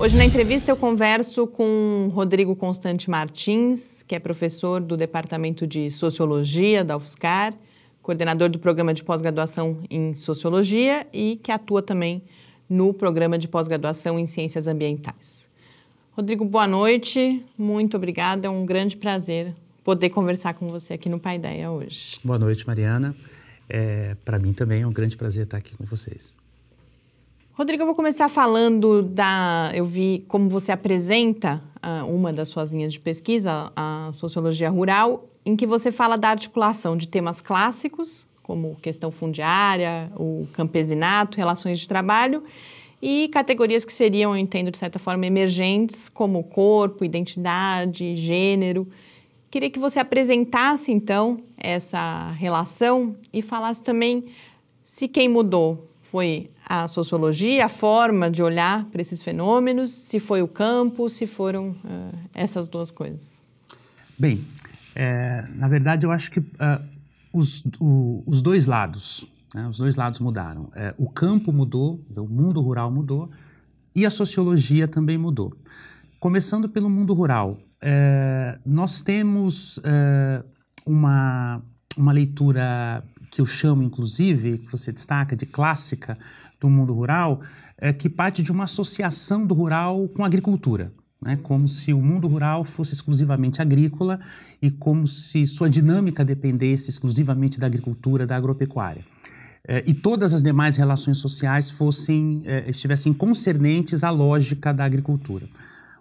Hoje na entrevista eu converso com Rodrigo Constante Martins, que é professor do Departamento de Sociologia da UFSCar, coordenador do programa de pós-graduação em Sociologia e que atua também no programa de pós-graduação em Ciências Ambientais. Rodrigo, boa noite. Muito obrigada. É um grande prazer poder conversar com você aqui no Pai Paideia hoje. Boa noite, Mariana. É, para mim também é um grande prazer estar aqui com vocês. Rodrigo, eu vou começar falando da. Eu vi como você apresenta uh, uma das suas linhas de pesquisa, a sociologia rural, em que você fala da articulação de temas clássicos, como questão fundiária, o campesinato, relações de trabalho, e categorias que seriam, eu entendo, de certa forma, emergentes, como corpo, identidade, gênero. Queria que você apresentasse, então, essa relação e falasse também se quem mudou foi a sociologia, a forma de olhar para esses fenômenos, se foi o campo, se foram uh, essas duas coisas? Bem, é, na verdade eu acho que uh, os, o, os dois lados, né, os dois lados mudaram. É, o campo mudou, então, o mundo rural mudou e a sociologia também mudou. Começando pelo mundo rural, é, nós temos uma, uma leitura que eu chamo, inclusive, que você destaca, de clássica do mundo rural, é que parte de uma associação do rural com a agricultura. Né? Como se o mundo rural fosse exclusivamente agrícola e como se sua dinâmica dependesse exclusivamente da agricultura, da agropecuária. É, e todas as demais relações sociais fossem é, estivessem concernentes à lógica da agricultura.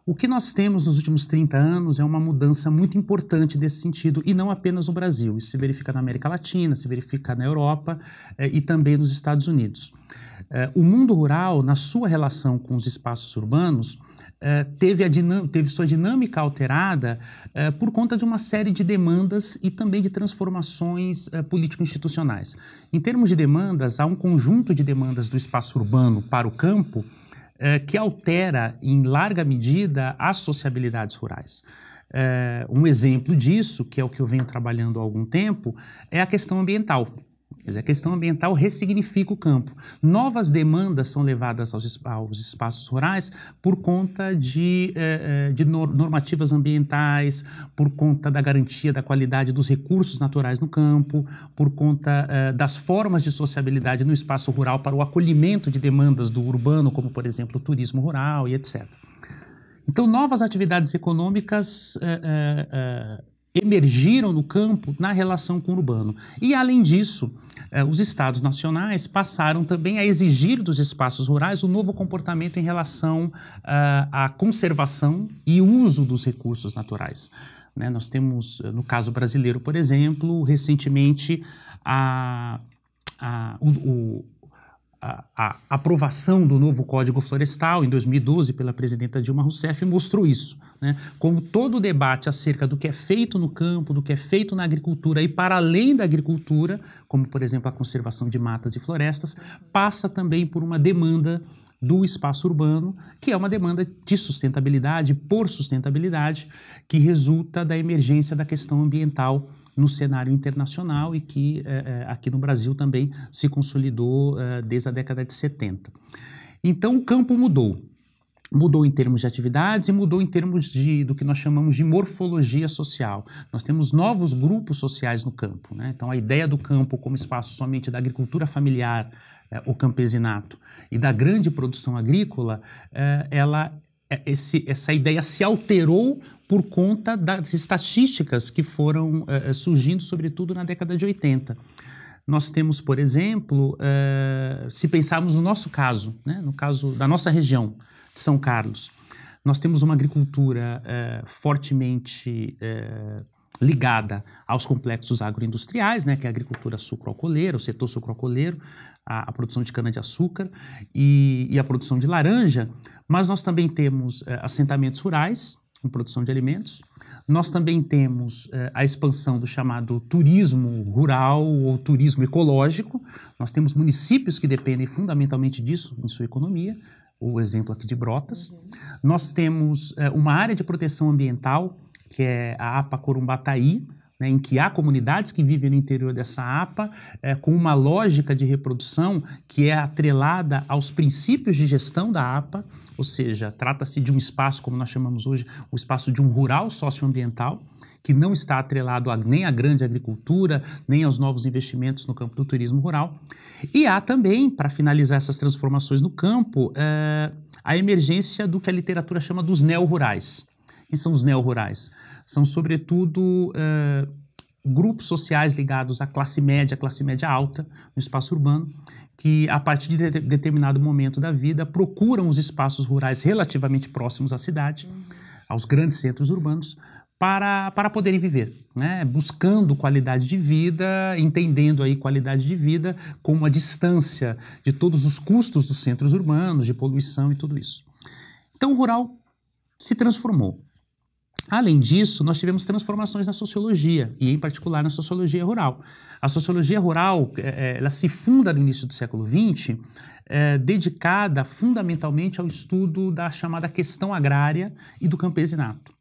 O que nós temos nos últimos 30 anos é uma mudança muito importante desse sentido, e não apenas no Brasil. Isso se verifica na América Latina, se verifica na Europa eh, e também nos Estados Unidos. Eh, o mundo rural, na sua relação com os espaços urbanos, eh, teve, teve, sua dinâmica alterada eh, por conta de uma série de demandas e também de transformações eh, político-institucionais. Em termos de demandas, há um conjunto de demandas do espaço urbano para o campo eh, que altera em larga medida as sociabilidades rurais. Eh, um exemplo disso, que é o que eu venho trabalhando há algum tempo, é a questão ambiental. Quer dizer, é a questão ambiental ressignifica o campo. Novas demandas são levadas aos, aos espaços rurais por conta de, eh, eh, de normativas ambientais, por conta da garantia da qualidade dos recursos naturais no campo, por conta eh, das formas de sociabilidade no espaço rural para o acolhimento de demandas do urbano, como, por exemplo, o turismo rural e etc. Então, novas atividades econômicas emergiram no campo na relação com o urbano. E, além disso, eh, os estados nacionais passaram também a exigir dos espaços rurais um novo comportamento em relação eh, à conservação e uso dos recursos naturais. Né? Nós temos, eh, no caso brasileiro, por exemplo, recentemente, a, a, o, o a, aprovação do novo Código Florestal em 2012 pela presidenta Dilma Rousseff mostrou isso. Né? Como todo o debate acerca do que é feito no campo, do que é feito na agricultura e para além da agricultura, como por exemplo a conservação de matas e florestas, passa também por uma demanda do espaço urbano, que é uma demanda de sustentabilidade, por sustentabilidade, que resulta da emergência da questão ambiental no cenário internacional e que eh, eh, aqui no Brasil também se consolidou eh, desde a década de 70. Então o campo mudou. Mudou em termos de atividades e mudou em termos de, do que nós chamamos de morfologia social. Nós temos novos grupos sociais no campo. Né? Então, a ideia do campo como espaço somente da agricultura familiar, é, o campesinato e da grande produção agrícola, é, ela é, esse, essa ideia se alterou por conta das estatísticas que foram é, é surgindo, sobretudo na década de 80. Nós temos, por exemplo, é, se pensarmos no nosso caso, né, no caso da nossa região de São Carlos, nós temos uma agricultura é, fortemente é, ligada aos complexos agroindustriais, né, que é a agricultura sucroalcooleira, o setor sucroalcooleiro, a, a, produção de cana-de-açúcar e, e, a produção de laranja, mas nós também temos é, assentamentos rurais com produção de alimentos, nós também temos é, a expansão do chamado turismo rural ou turismo ecológico, nós temos municípios que dependem fundamentalmente disso em sua economia, o exemplo aqui de Brotas, uhum. nós temos é, uma área de proteção ambiental que é a APA Corumbataí, né, em que há comunidades que vivem no interior dessa APA, é, com uma lógica de reprodução que é atrelada aos princípios de gestão da APA, ou seja, trata-se de um espaço, como nós chamamos hoje, o espaço de um rural socioambiental, que não está atrelado a, nem à grande agricultura, nem aos novos investimentos no campo do turismo rural. E há também, para finalizar essas transformações no campo, é, a emergência do que a literatura chama dos neo-rurais. Quem são os neo-rurais? São, sobretudo, uh, grupos sociais ligados à classe média, à classe média alta no espaço urbano, que a partir de, determinado momento da vida procuram os espaços rurais relativamente próximos à cidade, aos grandes centros urbanos, para, para poderem viver, né? buscando qualidade de vida, entendendo aí qualidade de vida como a distância de todos os custos dos centros urbanos, de poluição e tudo isso. Então o rural se transformou. Além disso, nós tivemos transformações na sociologia, e em particular na sociologia rural. A sociologia rural é, é, ela se funda no início do século XX, é, dedicada fundamentalmente ao estudo da chamada questão agrária e do campesinato.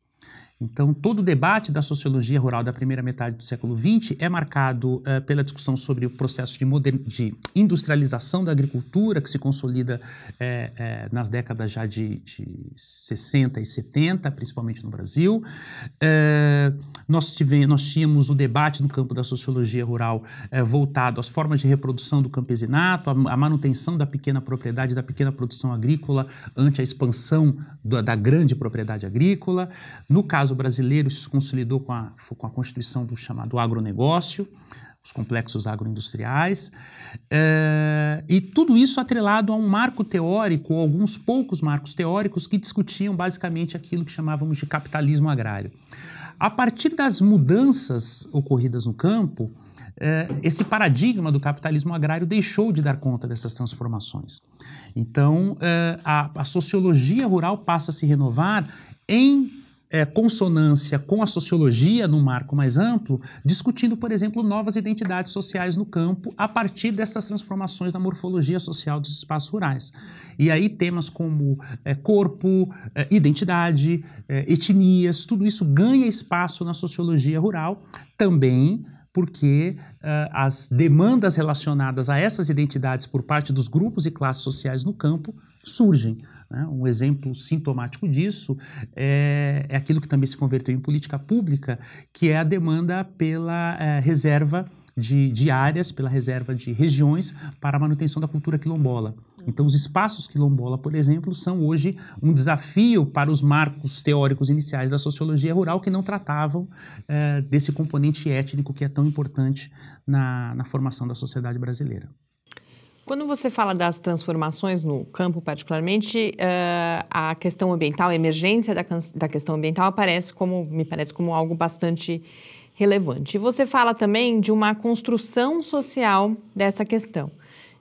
Então, todo o debate da sociologia rural da primeira metade do século XX é marcado uh, pela discussão sobre o processo de, de, industrialização da agricultura, que se consolida eh, eh, nas décadas já de, de, 60 e 70, principalmente no Brasil. Uh, nós, tive... nós, tínhamos o debate no campo da sociologia rural voltado às formas de reprodução do campesinato, à manutenção da pequena propriedade, da pequena produção agrícola, ante a expansão da grande propriedade agrícola. No caso caso brasileiro, isso se consolidou com a, com a constituição do chamado agronegócio, os complexos agroindustriais, é, e tudo isso atrelado a um marco teórico, ou alguns poucos marcos teóricos que discutiam basicamente aquilo que chamávamos de capitalismo agrário. A partir das mudanças ocorridas no campo, é, esse paradigma do capitalismo agrário deixou de dar conta dessas transformações. Então, é, a sociologia rural passa a se renovar em é, consonância com a sociologia num marco mais amplo, discutindo, por exemplo, novas identidades sociais no campo a partir dessas transformações da morfologia social dos espaços rurais. E aí temas como é, corpo, é, identidade, é, etnias, tudo isso ganha espaço na sociologia rural, também porque uh, as demandas relacionadas a essas identidades por parte dos grupos e classes sociais no campo surgem. Né? Um exemplo sintomático disso é, é, aquilo que também se converteu em política pública, que é a demanda pela uh, reserva de, de áreas, pela reserva de regiões para a manutenção da cultura quilombola. Então, os espaços quilombola, por exemplo, são hoje um desafio para os marcos teóricos iniciais da sociologia rural que não tratavam é, desse componente étnico que é tão importante na, na formação da sociedade brasileira. Quando você fala das transformações no campo, particularmente, uh, a questão ambiental, a emergência da, da, questão ambiental aparece como, me parece, como algo bastante relevante. E você fala também de uma construção social dessa questão.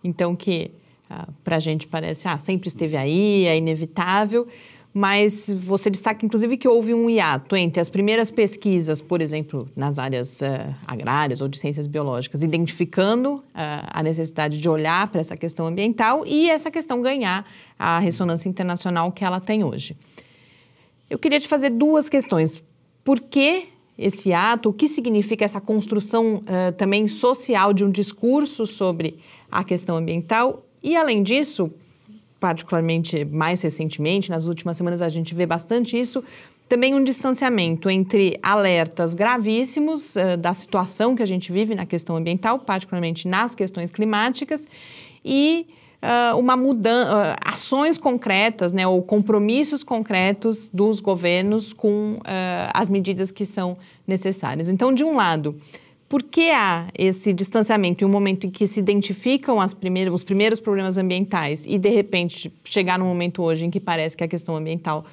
Então, que ah, para a gente parece, ah, sempre esteve aí, é inevitável, mas você destaca, inclusive, que houve um hiato entre as primeiras pesquisas, por exemplo, nas áreas ah, agrárias ou de ciências biológicas, identificando ah, a necessidade de olhar para essa questão ambiental e essa questão ganhar a ressonância internacional que ela tem hoje. Eu queria te fazer duas questões. Por que esse ato, o que significa essa construção uh, também social de um discurso sobre a questão ambiental. E, além disso, particularmente mais recentemente, nas últimas semanas a gente vê bastante isso, também um distanciamento entre alertas gravíssimos uh, da situação que a gente vive na questão ambiental, particularmente nas questões climáticas, e uh, uma mudança, uh, ações concretas, né, ou compromissos concretos dos governos com uh, as medidas que são necessárias. Então, de um lado, por que há esse distanciamento em um momento em que se identificam primeiras, os primeiros problemas ambientais e, de repente, chegar num momento hoje em que parece que a questão ambiental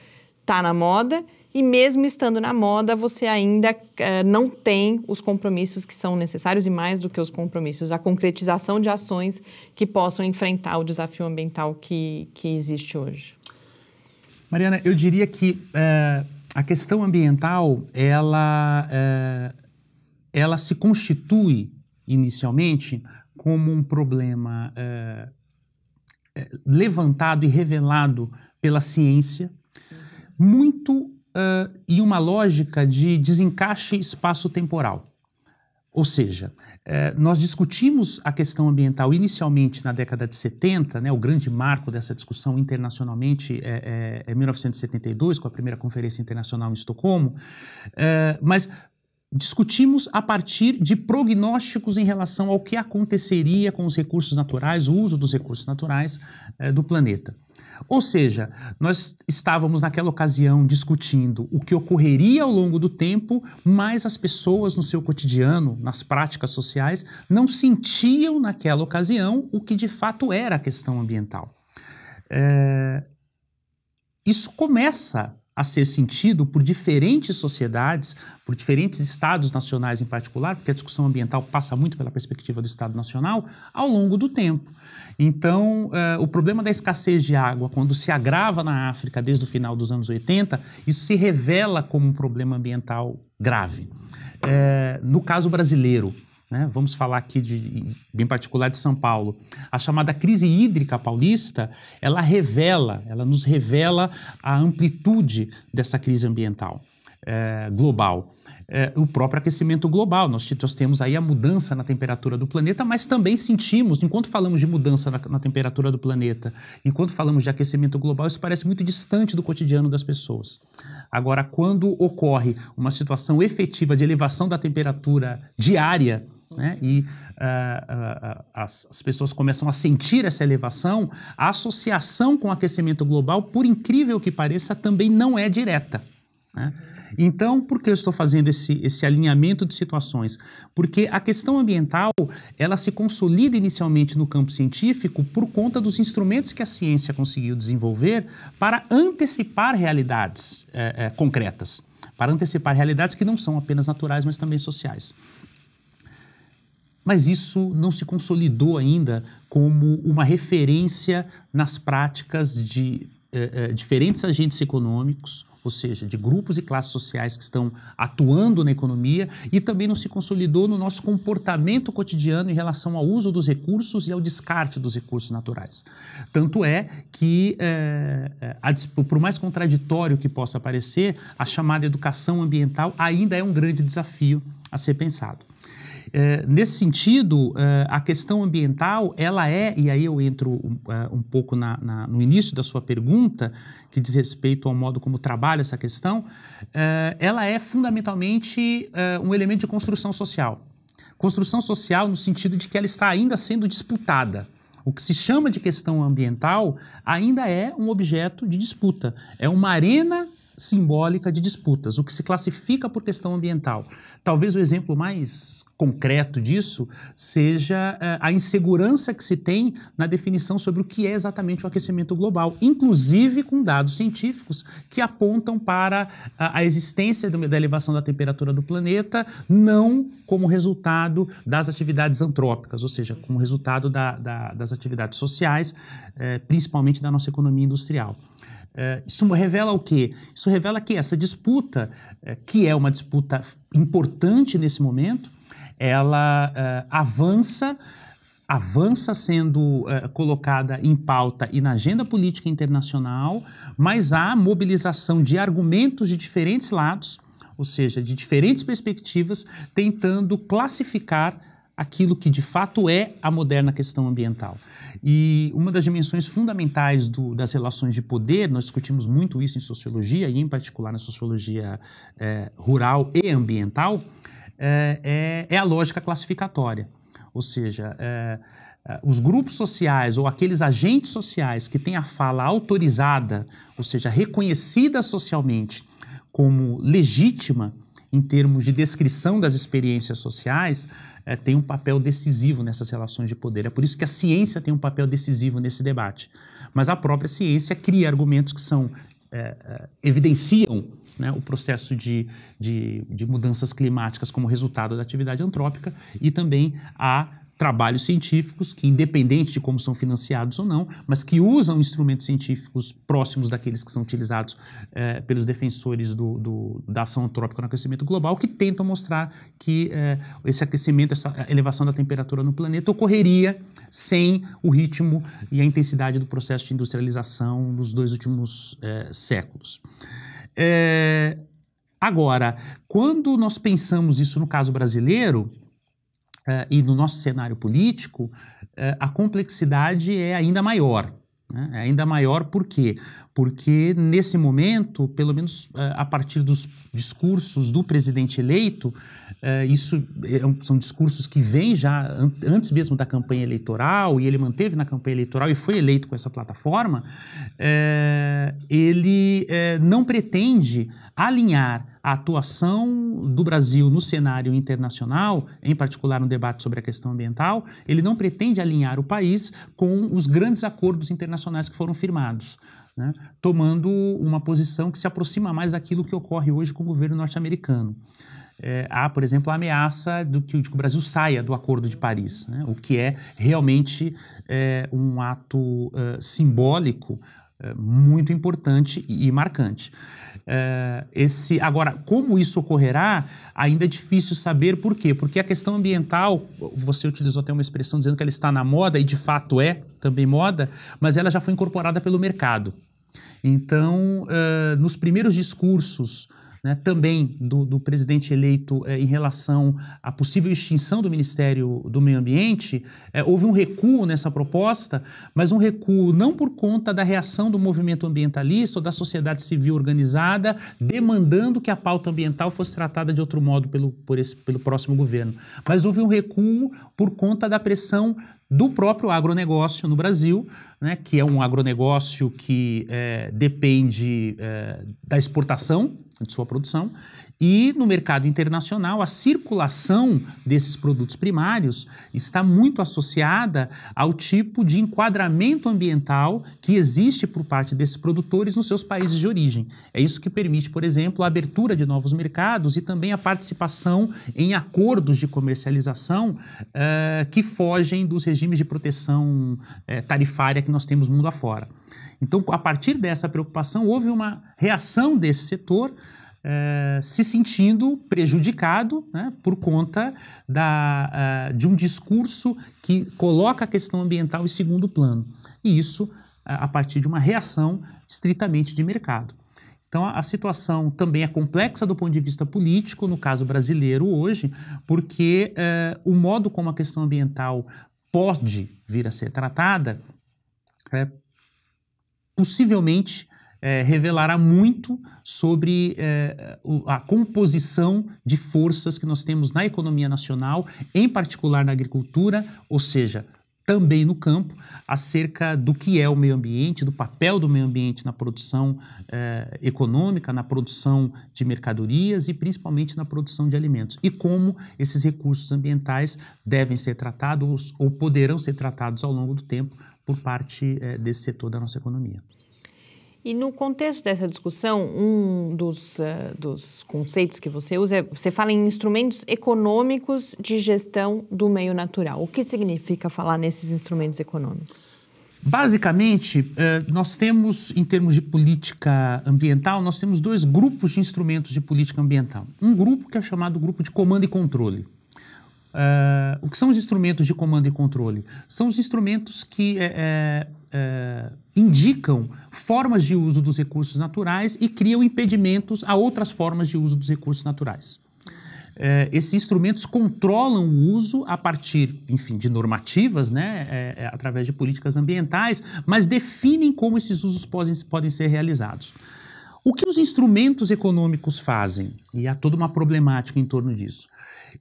está na moda? E mesmo estando na moda, você ainda eh, não tem os compromissos que são necessários e mais do que os compromissos, a concretização de ações que possam enfrentar o desafio ambiental que, que existe hoje. Mariana, eu diria que eh, a questão ambiental ela, eh, ela se constitui inicialmente como um problema levantado e revelado pela ciência, muito uh, uma lógica de desencaixe espaço-temporal. Ou seja, é, nós discutimos a questão ambiental inicialmente na década de 70, né, o grande marco dessa discussão internacionalmente é, é, é 1972, com a primeira Conferência Internacional em Estocolmo, é, mas discutimos a partir de prognósticos em relação ao que aconteceria com os recursos naturais, o uso dos recursos naturais eh, do planeta. Ou seja, nós estávamos naquela ocasião discutindo o que ocorreria ao longo do tempo, mas as pessoas no seu cotidiano, nas práticas sociais, não sentiam naquela ocasião o que de fato era a questão ambiental. É... Isso começa a ser sentido por diferentes sociedades, por diferentes estados nacionais em particular, porque a discussão ambiental passa muito pela perspectiva do Estado Nacional, ao longo do tempo. Então, uh, o problema da escassez de água, quando se agrava na África desde o final dos anos 80, isso se revela como um problema ambiental grave. Uh, no caso brasileiro, né? vamos falar aqui de, bem particular de São Paulo, a chamada crise hídrica paulista, ela revela, ela nos revela a amplitude dessa crise ambiental. É, global. É, o próprio aquecimento global. Nós, nós, temos aí a mudança na temperatura do planeta, mas também sentimos, enquanto falamos de mudança na, na, temperatura do planeta, enquanto falamos de aquecimento global, isso parece muito distante do cotidiano das pessoas. Agora, quando ocorre uma situação efetiva de elevação da temperatura diária, né? E uh, uh, as, as, pessoas começam a sentir essa elevação. A associação com o aquecimento global, por incrível que pareça, também não é direta. Né? Então, por que eu estou fazendo esse, esse alinhamento de situações? Porque a questão ambiental ela se consolida inicialmente no campo científico por conta dos instrumentos que a ciência conseguiu desenvolver para antecipar realidades é, é, concretas, para antecipar realidades que não são apenas naturais, mas também sociais mas isso não se consolidou ainda como uma referência nas práticas de eh, eh, diferentes agentes econômicos, ou seja, de grupos e classes sociais que estão atuando na economia, e também não se consolidou no nosso comportamento cotidiano em relação ao uso dos recursos e ao descarte dos recursos naturais. Tanto é que, é, por mais contraditório que possa parecer, a chamada educação ambiental ainda é um grande desafio a ser pensado. É, nesse sentido, é, a questão ambiental, ela é, e aí eu entro um, eh, um pouco na, na, no início da sua pergunta, que diz respeito ao modo como trabalha essa questão, é, ela é fundamentalmente um elemento de construção social. Construção social no sentido de que ela está ainda sendo disputada. O que se chama de questão ambiental ainda é um objeto de disputa. É uma arena simbólica de disputas, o que se classifica por questão ambiental. Talvez o exemplo mais concreto disso seja eh, a insegurança que se tem na definição sobre o que é exatamente o aquecimento global, inclusive com dados científicos que apontam para a existência da elevação da temperatura do planeta, não como resultado das atividades antrópicas, ou seja, como resultado da, da, das atividades sociais, eh, principalmente da nossa economia industrial. É, isso revela o quê? Isso revela que essa disputa, é, que é uma disputa importante nesse momento, ela é, avança avança sendo colocada em pauta e na agenda política internacional, mas há mobilização de argumentos de diferentes lados, ou seja, de diferentes perspectivas, tentando classificar aquilo que de fato é a moderna questão ambiental. E uma das dimensões fundamentais do, das relações de poder, nós discutimos muito isso em sociologia, e em particular na sociologia é, rural e ambiental, eh, é, é, a lógica classificatória. Ou seja, é, os grupos sociais ou aqueles agentes sociais que têm a fala autorizada, ou seja, reconhecida socialmente como legítima, em termos de descrição das experiências sociais, é, tem um papel decisivo nessas relações de poder. É por isso que a ciência tem um papel decisivo nesse debate. Mas a própria ciência cria argumentos que são é, evidenciam né, o processo de, de, de mudanças climáticas como resultado da atividade antrópica e também a trabalhos científicos que, independente de como são financiados ou não, mas que usam instrumentos científicos próximos daqueles que são utilizados eh, pelos defensores do, do, da ação antrópica no aquecimento global, que tentam mostrar que eh, esse aquecimento, essa elevação da temperatura no planeta ocorreria sem o ritmo e a intensidade do processo de industrialização nos dois últimos eh, séculos. agora, quando nós pensamos isso no caso brasileiro, eh, e no nosso cenário político, eh, a complexidade é ainda maior. Né? É ainda maior por quê? Porque nesse momento, pelo menos eh, a partir dos discursos do presidente eleito, isso é são discursos que vêm já antes mesmo da campanha eleitoral, e ele manteve na campanha eleitoral e foi eleito com essa plataforma, ele não pretende alinhar a atuação do Brasil no cenário internacional, em particular no debate sobre a questão ambiental, ele não pretende alinhar o país com os grandes acordos internacionais que foram firmados. Né, tomando uma posição que se aproxima mais daquilo que ocorre hoje com o governo norte-americano. É, há, por exemplo, a ameaça do que, o Brasil saia do Acordo de Paris, né, o que é realmente é, um ato uh, simbólico uh, muito importante e, e marcante. É, esse, agora, como isso ocorrerá, ainda é difícil saber por quê. Porque a questão ambiental, você utilizou até uma expressão dizendo que ela está na moda, e de fato é também moda, mas ela já foi incorporada pelo mercado. Então, uh, nos primeiros discursos né, também do, do, presidente eleito eh, em relação à possível extinção do Ministério do Meio Ambiente, eh, houve um recuo nessa proposta, mas um recuo não por conta da reação do movimento ambientalista ou da sociedade civil organizada demandando que a pauta ambiental fosse tratada de outro modo pelo, por esse, pelo próximo governo, mas houve um recuo por conta da pressão do próprio agronegócio no Brasil, né, que é um agronegócio que é, depende é, da exportação de sua produção e no mercado internacional, a circulação desses produtos primários está muito associada ao tipo de enquadramento ambiental que existe por parte desses produtores nos seus países de origem. É isso que permite, por exemplo, a abertura de novos mercados e também a participação em acordos de comercialização uh, que fogem dos regimes de proteção uh, tarifária que nós temos mundo afora. Então, a partir dessa preocupação, houve uma reação desse setor é, se sentindo prejudicado né, por conta da, uh, de um discurso que coloca a questão ambiental em segundo plano. E isso uh, a partir de uma reação estritamente de mercado. Então, a, situação também é complexa do ponto de vista político, no caso brasileiro hoje, porque o modo como a questão ambiental pode vir a ser tratada é possivelmente é, revelará muito sobre é, a composição de forças que nós temos na economia nacional, em particular na agricultura, ou seja, também no campo, acerca do que é o meio ambiente, do papel do meio ambiente na produção é, econômica, na produção de mercadorias e principalmente na produção de alimentos. E como esses recursos ambientais devem ser tratados ou poderão ser tratados ao longo do tempo por parte é, desse setor da nossa economia. E no contexto dessa discussão, um dos, uh, dos conceitos que você usa, é, você fala em instrumentos econômicos de gestão do meio natural. O que significa falar nesses instrumentos econômicos? Basicamente, eh, nós temos, em termos de política ambiental, nós temos dois grupos de instrumentos de política ambiental. Um grupo que é chamado grupo de comando e controle. Eh, o que são os instrumentos de comando e controle? São os instrumentos que uh, indicam formas de uso dos recursos naturais e criam impedimentos a outras formas de uso dos recursos naturais. Eh, esses instrumentos controlam o uso a partir, enfim, de normativas, né, é, através de políticas ambientais, mas definem como esses usos podem, podem ser realizados. O que os instrumentos econômicos fazem? E há toda uma problemática em torno disso.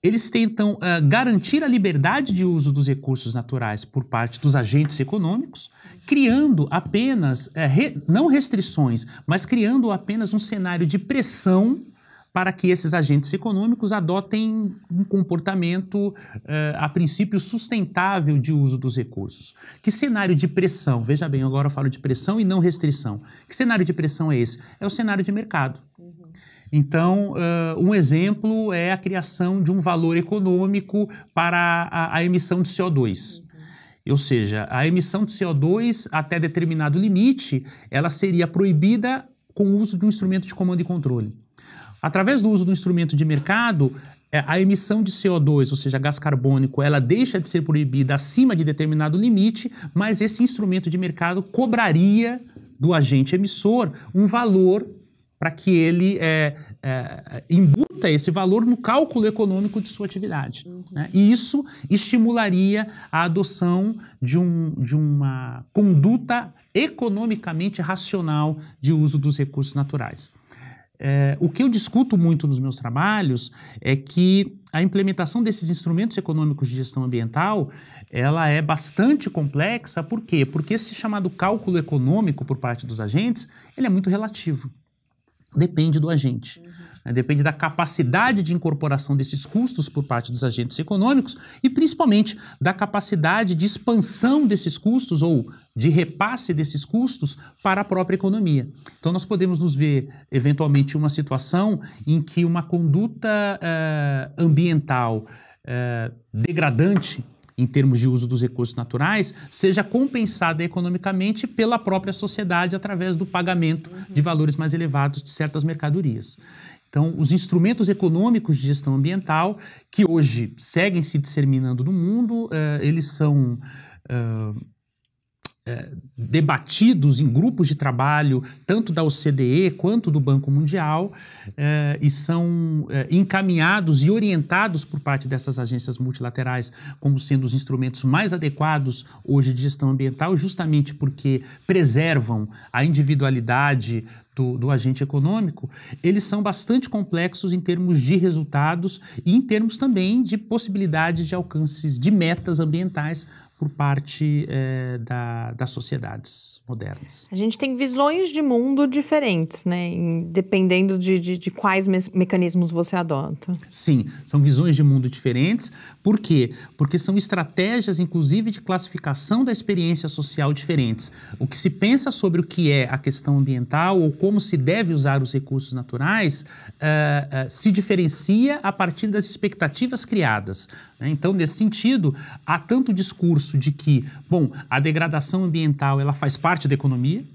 Eles tentam uh, garantir a liberdade de uso dos recursos naturais por parte dos agentes econômicos, criando apenas, uh, re, não restrições, mas criando apenas um cenário de pressão para que esses agentes econômicos adotem um comportamento, eh, a princípio, sustentável de uso dos recursos. Que cenário de pressão? Veja bem, agora eu falo de pressão e não restrição. Que cenário de pressão é esse? É o cenário de mercado. Então, uh, um exemplo é a criação de um valor econômico para a, a emissão de CO2. Uhum. Ou seja, a emissão de CO2 até determinado limite, ela seria proibida com o uso de um instrumento de comando e controle. Através do uso do instrumento de mercado, é, a emissão de CO2, ou seja, gás carbônico, ela deixa de ser proibida acima de determinado limite, mas esse instrumento de mercado cobraria do agente emissor um valor para que ele é, é, embuta esse valor no cálculo econômico de sua atividade. Uhum. Né? E isso estimularia a adoção de, um, de uma conduta economicamente racional de uso dos recursos naturais. É, o que eu discuto muito nos meus trabalhos é que a implementação desses instrumentos econômicos de gestão ambiental ela é bastante complexa. Por quê? Porque esse chamado cálculo econômico por parte dos agentes ele é muito relativo. Depende do agente. Uhum. Né? Depende da capacidade de incorporação desses custos por parte dos agentes econômicos e, principalmente, da capacidade de expansão desses custos ou de repasse desses custos para a própria economia. Então, nós podemos nos ver, eventualmente, uma situação em que uma conduta uh, ambiental uh, degradante em termos de uso dos recursos naturais, seja compensada economicamente pela própria sociedade através do pagamento de uhum. valores mais elevados de certas mercadorias. Então, os instrumentos econômicos de gestão ambiental, que hoje seguem se disseminando no mundo, eh, eles são eh, é, debatidos em grupos de trabalho, tanto da OCDE quanto do Banco Mundial, é, e são é, encaminhados e orientados por parte dessas agências multilaterais como sendo os instrumentos mais adequados hoje de gestão ambiental, justamente porque preservam a individualidade do, do, agente econômico, eles são bastante complexos em termos de resultados e em termos também de possibilidades de alcances de metas ambientais por parte é, da, das sociedades modernas. A gente tem visões de mundo diferentes, né? Em, dependendo de, de, de quais me mecanismos você adota. Sim, são visões de mundo diferentes. Por quê? Porque são estratégias, inclusive, de classificação da experiência social diferentes. O que se pensa sobre o que é a questão ambiental ou como se deve usar os recursos naturais uh, uh, se diferencia a partir das expectativas criadas. Né? Então, nesse sentido, há tanto discurso de que, bom, a degradação ambiental ela faz parte da economia,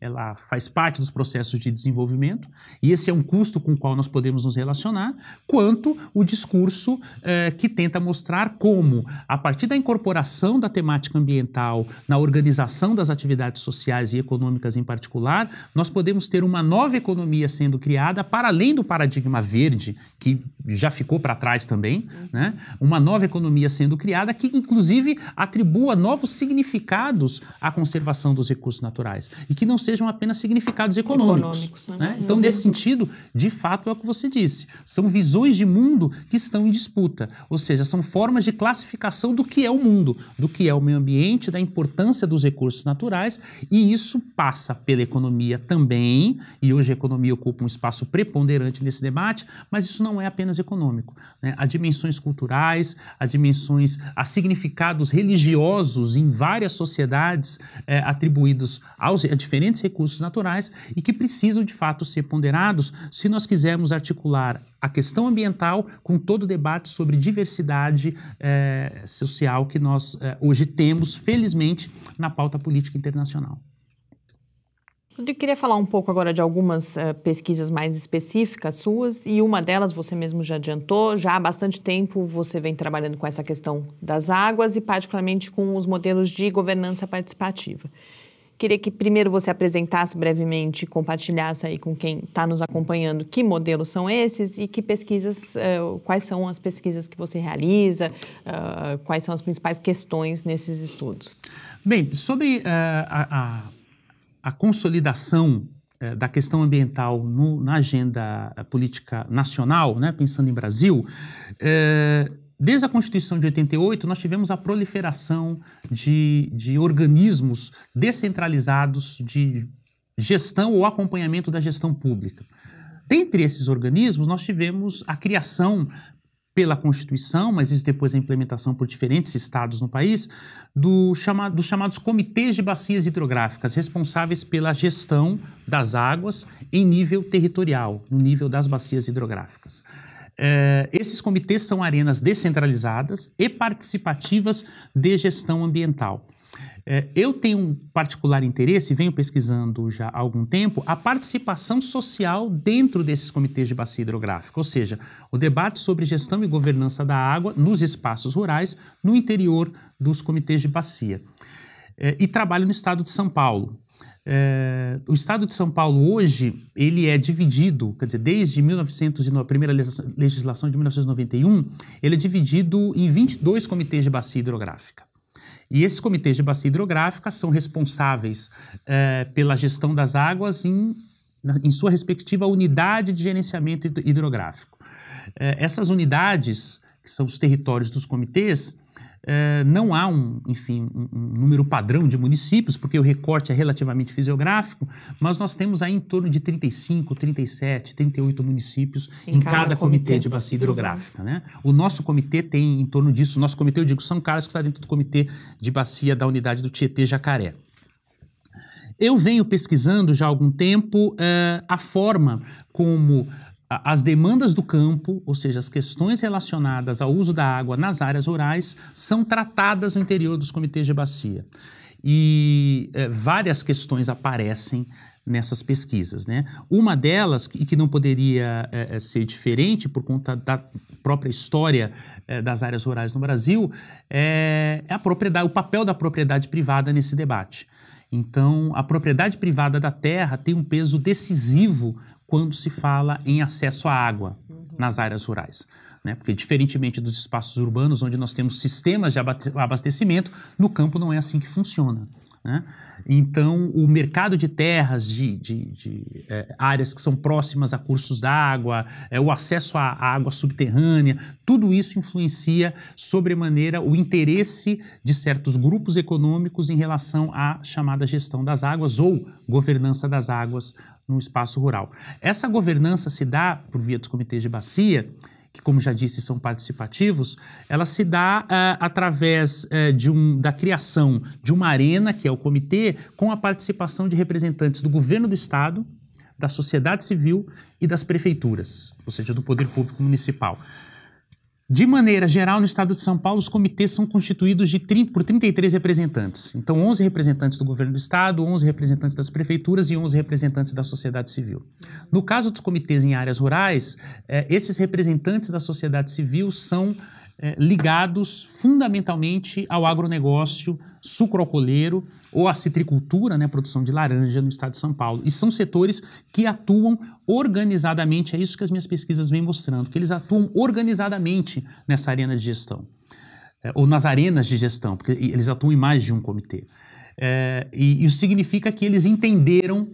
ela faz parte dos processos de desenvolvimento, e esse é um custo com o qual nós podemos nos relacionar, quanto o discurso eh, que tenta mostrar como, a partir da incorporação da temática ambiental na organização das atividades sociais e econômicas em particular, nós podemos ter uma nova economia sendo criada para além do paradigma verde, que já ficou para trás também, uhum. né? uma nova economia sendo criada que, inclusive, atribua novos significados à conservação dos recursos naturais e que não sejam apenas significados econômicos. econômicos né? Né? Então, uhum. nesse sentido, de fato é o que você disse. São visões de mundo que estão em disputa. Ou seja, são formas de classificação do que é o mundo, do que é o meio ambiente, da importância dos recursos naturais, e isso passa pela economia também, e hoje a economia ocupa um espaço preponderante nesse debate, mas isso não é apenas econômico. Né? Há dimensões culturais, há dimensões, há significados religiosos em várias sociedades é, atribuídos aos a diferentes grandes recursos naturais e que precisam de fato ser ponderados se nós quisermos articular a questão ambiental com todo o debate sobre diversidade eh, social que nós eh, hoje temos, felizmente, na pauta política internacional. Eu queria falar um pouco agora de algumas uh, pesquisas mais específicas suas, e uma delas você mesmo já adiantou, já há bastante tempo você vem trabalhando com essa questão das águas e particularmente com os modelos de governança participativa. Queria que primeiro você apresentasse brevemente, compartilhasse aí com quem está nos acompanhando que modelos são esses e que pesquisas, uh, quais são as pesquisas que você realiza, uh, quais são as principais questões nesses estudos. Bem, sobre uh, a, a, a, consolidação eh, da questão ambiental no, na agenda política nacional, né, pensando em Brasil, uh, Desde a Constituição de 88, nós tivemos a proliferação de, de organismos descentralizados de gestão ou acompanhamento da gestão pública. Dentre esses organismos, nós tivemos a criação pela Constituição, mas isso depois a implementação por diferentes estados no país, do chama, dos chamados comitês de bacias hidrográficas, responsáveis pela gestão das águas em nível territorial, no nível das bacias hidrográficas é, esses comitês são arenas descentralizadas e participativas de gestão ambiental. É, eu tenho um particular interesse, venho pesquisando já há algum tempo, a participação social dentro desses comitês de bacia hidrográfica, ou seja, o debate sobre gestão e governança da água nos espaços rurais, no interior dos comitês de bacia. É, e trabalho no estado de São Paulo. É, o Estado de São Paulo hoje ele é dividido, quer dizer, desde 1900 a primeira legislação de 1991, ele é dividido em 22 comitês de bacia hidrográfica. E esses comitês de bacia hidrográfica são responsáveis é, pela gestão das águas em, em sua respectiva unidade de gerenciamento hidrográfico. É, essas unidades, que são os territórios dos comitês, eh, não há um, enfim, um, um, número padrão de municípios, porque o recorte é relativamente fisiográfico, mas nós temos aí em torno de 35, 37, 38 municípios em, em cada, cada comitê, comitê, de bacia hidrográfica. Né? O nosso comitê tem em torno disso, o nosso comitê, eu digo São Carlos, que está dentro do comitê de bacia da unidade do Tietê Jacaré. Eu venho pesquisando já há algum tempo uh, a forma como as demandas do campo, ou seja, as questões relacionadas ao uso da água nas áreas rurais, são tratadas no interior dos comitês de bacia. E é, várias questões aparecem nessas pesquisas. Né? Uma delas, e que não poderia é, é ser diferente por conta da própria história é, das áreas rurais no Brasil, é, é a propriedade, o papel da propriedade privada nesse debate. Então, a propriedade privada da terra tem um peso decisivo quando se fala em acesso à água uhum. nas áreas rurais. Né? Porque, diferentemente dos espaços urbanos, onde nós temos sistemas de abastecimento, no campo não é assim que funciona. Né? Então, o mercado de terras, de, de, de é, áreas que são próximas a cursos d'água, é, o acesso à, à, água subterrânea, tudo isso influencia sobremaneira o interesse de certos grupos econômicos em relação à chamada gestão das águas ou governança das águas no espaço rural. Essa governança se dá, por via dos comitês de bacia, que como já disse são participativos, ela se dá uh, através uh, de um, da criação de uma arena, que é o comitê, com a participação de representantes do governo do estado, da sociedade civil e das prefeituras, ou seja, do poder público municipal. De maneira geral, no estado de São Paulo, os comitês são constituídos de 30, por 33 representantes. Então, 11 representantes do governo do estado, 11 representantes das prefeituras e 11 representantes da sociedade civil. No caso dos comitês em áreas rurais, é, esses representantes da sociedade civil são é, ligados fundamentalmente ao agronegócio sucroalcooleiro ou à citricultura, né, produção de laranja no estado de São Paulo. E são setores que atuam organizadamente, é isso que as minhas pesquisas vêm mostrando, que eles atuam organizadamente nessa arena de gestão, é, ou nas arenas de gestão, porque eles atuam em mais de um comitê. É, e isso significa que eles entenderam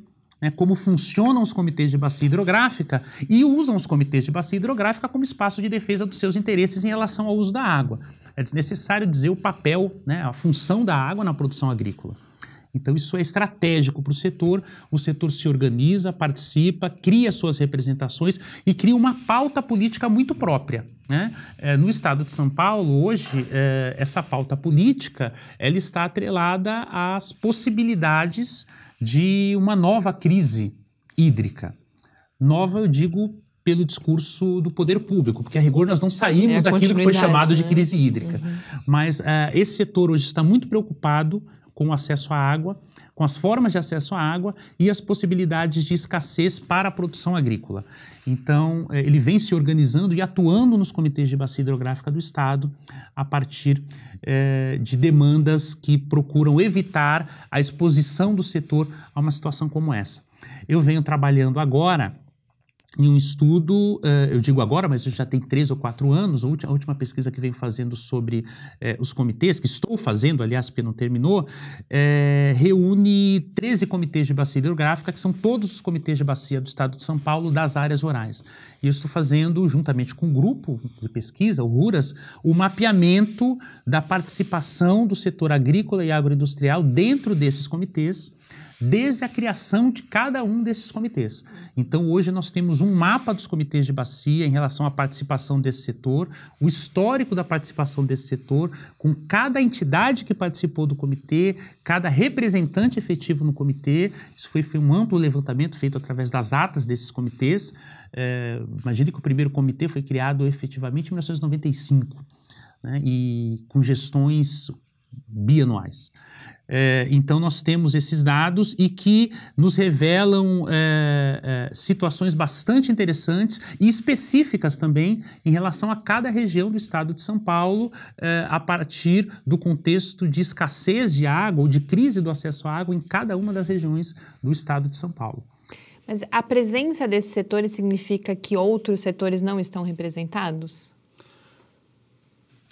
né, como funcionam os comitês de bacia hidrográfica e usam os comitês de bacia hidrográfica como espaço de defesa dos seus interesses em relação ao uso da água. É desnecessário dizer o papel, né, a função da água na produção agrícola. Então, isso é estratégico para o setor. O setor se organiza, participa, cria suas representações e cria uma pauta política muito própria. Né? É, no estado de São Paulo, hoje, é, essa pauta política ela está atrelada às possibilidades de uma nova crise hídrica. Nova, eu digo, pelo discurso do poder público, porque a rigor nós não saímos é daquilo que foi chamado né? de crise hídrica. Uhum. Mas uh, esse setor hoje está muito preocupado com acesso à água, com as formas de acesso à água e as possibilidades de escassez para a produção agrícola. Então, eh, ele vem se organizando e atuando nos comitês de bacia hidrográfica do Estado a partir eh, de demandas que procuram evitar a exposição do setor a uma situação como essa. Eu venho trabalhando agora em um estudo, eh, eu digo agora, mas já tem três ou quatro anos, a última pesquisa que venho fazendo sobre eh, os comitês, que estou fazendo, aliás, porque não terminou, eh, reúne 13 comitês de bacia hidrográfica, que são todos os comitês de bacia do estado de São Paulo das áreas rurais. E eu estou fazendo, juntamente com um grupo de pesquisa, o RURAS, o mapeamento da participação do setor agrícola e agroindustrial dentro desses comitês desde a criação de cada um desses comitês. Então, hoje nós temos um mapa dos comitês de bacia em relação à participação desse setor, o histórico da participação desse setor, com cada entidade que participou do comitê, cada representante efetivo no comitê. Isso foi, foi um amplo levantamento feito através das atas desses comitês. É, imagine que o primeiro comitê foi criado efetivamente em 1995. Né, e com gestões bianuais. É, então, nós temos esses dados e que nos revelam é, é, situações bastante interessantes e específicas também em relação a cada região do estado de São Paulo, é, a partir do contexto de escassez de água ou de crise do acesso à água em cada uma das regiões do estado de São Paulo. Mas a presença desses setores significa que outros setores não estão representados?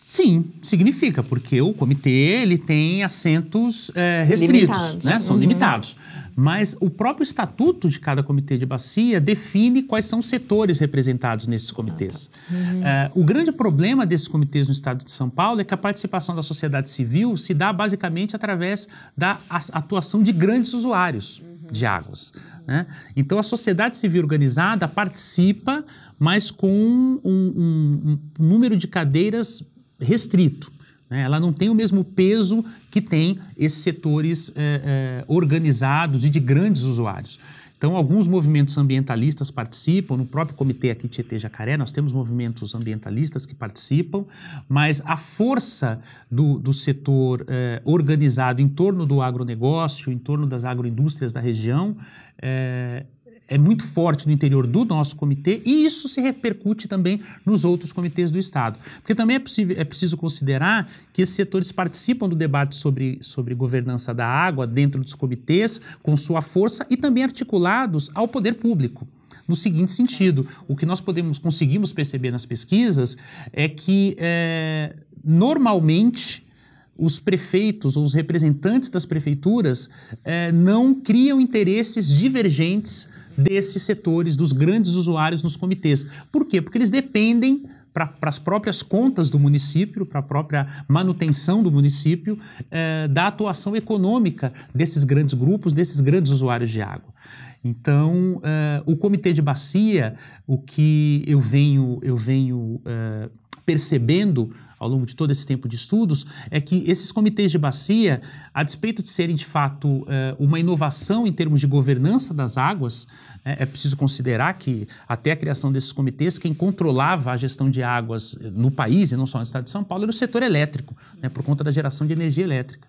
Sim, significa, porque o comitê ele tem assentos é, restritos, limitados. né? São uhum. limitados. Mas o próprio estatuto de cada comitê de bacia define quais são os setores representados nesses comitês. Ah, tá. Uhum. É, o grande problema desses comitês no estado de São Paulo é que a participação da sociedade civil se dá basicamente através da atuação de grandes usuários uhum. de águas. Né? Então a sociedade civil organizada participa, mas com um, um, um número de cadeiras restrito. Né? Ela não tem o mesmo peso que tem esses setores é, é, organizados e de grandes usuários. Então, alguns movimentos ambientalistas participam, no próprio comitê aqui Tietê Jacaré, nós temos movimentos ambientalistas que participam, mas a força do, do setor eh, organizado em torno do agronegócio, em torno das agroindústrias da região, eh, é muito forte no interior do nosso comitê e isso se repercute também nos outros comitês do Estado. Porque também é, possível, é preciso considerar que esses setores participam do debate sobre, sobre governança da água dentro dos comitês, com sua força e também articulados ao poder público no seguinte sentido: o que nós podemos conseguimos perceber nas pesquisas é que é, normalmente os prefeitos ou os representantes das prefeituras é, não criam interesses divergentes desses setores, dos grandes usuários nos comitês. Por quê? Porque eles dependem para as próprias contas do município, para a própria manutenção do município, eh, da atuação econômica desses grandes grupos, desses grandes usuários de água. Então, eh, o comitê de bacia, o que eu venho, eu venho eh, percebendo ao longo de todo esse tempo de estudos é que esses comitês de bacia, a despeito de serem de fato eh, uma inovação em termos de governança das águas, né, é preciso considerar que até a criação desses comitês, quem controlava a gestão de águas eh, no país e não só no estado de São Paulo era o setor elétrico, né, por conta da geração de energia elétrica.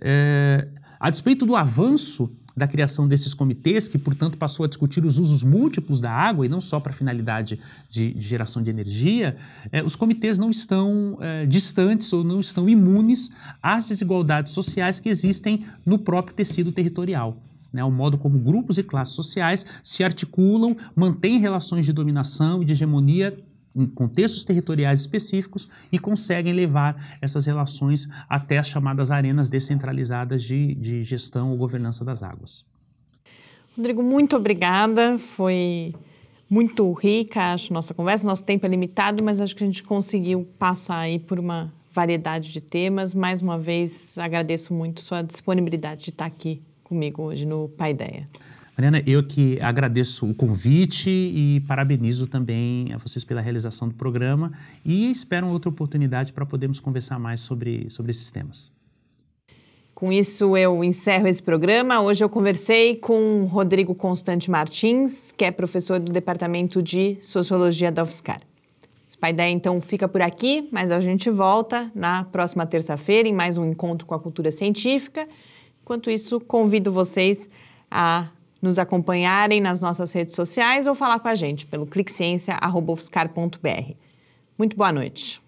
É, a despeito do avanço da criação desses comitês, que, portanto, passou a discutir os usos múltiplos da água e não só para finalidade de, de, geração de energia, eh, os comitês não estão eh, distantes ou não estão imunes às desigualdades sociais que existem no próprio tecido territorial. Né, o modo como grupos e classes sociais se articulam, mantêm relações de dominação e de hegemonia em contextos territoriais específicos e conseguem levar essas relações até as chamadas arenas descentralizadas de, de gestão ou governança das águas. Rodrigo, muito obrigada. Foi muito rica, a nossa conversa. Nosso tempo é limitado, mas acho que a gente conseguiu passar aí por uma variedade de temas. Mais uma vez, agradeço muito sua disponibilidade de estar aqui comigo hoje no Paideia. Mariana, eu que agradeço o convite e parabenizo também a vocês pela realização do programa e espero outra oportunidade para podermos conversar mais sobre, sobre esses temas. Com isso, eu encerro esse programa. Hoje eu conversei com Rodrigo Constante Martins, que é professor do Departamento de Sociologia da UFSCar. ideia então, fica por aqui, mas a gente volta na próxima terça-feira em mais um encontro com a cultura científica. Enquanto isso, convido vocês a nos acompanharem nas nossas redes sociais ou falar com a gente pelo cliqueciência.ufscar.br. Muito boa noite.